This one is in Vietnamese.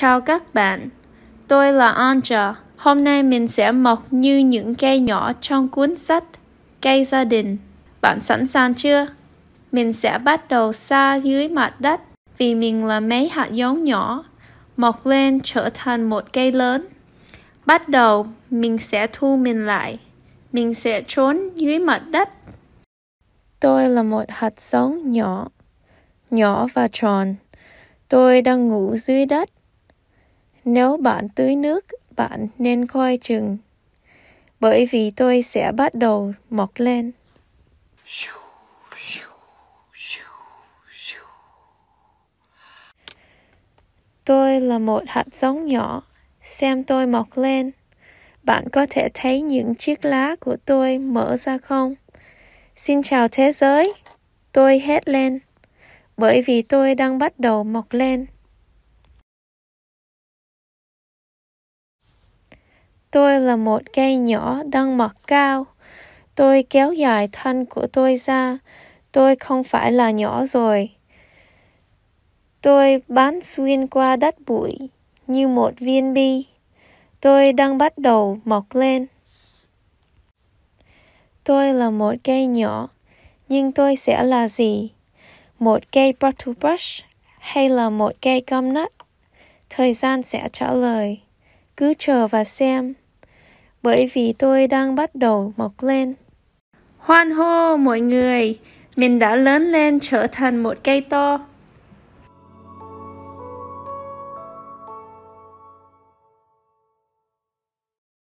Chào các bạn, tôi là Anja. Hôm nay mình sẽ mọc như những cây nhỏ trong cuốn sách Cây gia đình. Bạn sẵn sàng chưa? Mình sẽ bắt đầu xa dưới mặt đất vì mình là mấy hạt giống nhỏ mọc lên trở thành một cây lớn. Bắt đầu mình sẽ thu mình lại. Mình sẽ trốn dưới mặt đất. Tôi là một hạt giống nhỏ, nhỏ và tròn. Tôi đang ngủ dưới đất nếu bạn tưới nước, bạn nên coi chừng. Bởi vì tôi sẽ bắt đầu mọc lên. Tôi là một hạt giống nhỏ, xem tôi mọc lên. Bạn có thể thấy những chiếc lá của tôi mở ra không? Xin chào thế giới, tôi hét lên, bởi vì tôi đang bắt đầu mọc lên. Tôi là một cây nhỏ đang mọc cao. Tôi kéo dài thân của tôi ra. Tôi không phải là nhỏ rồi. Tôi bán xuyên qua đất bụi như một viên bi. Tôi đang bắt đầu mọc lên. Tôi là một cây nhỏ, nhưng tôi sẽ là gì? Một cây buttrush hay là một cây cam nut? Thời gian sẽ trả lời. Cứ chờ và xem bởi vì tôi đang bắt đầu mọc lên. Hoan hô mọi người! Mình đã lớn lên trở thành một cây to.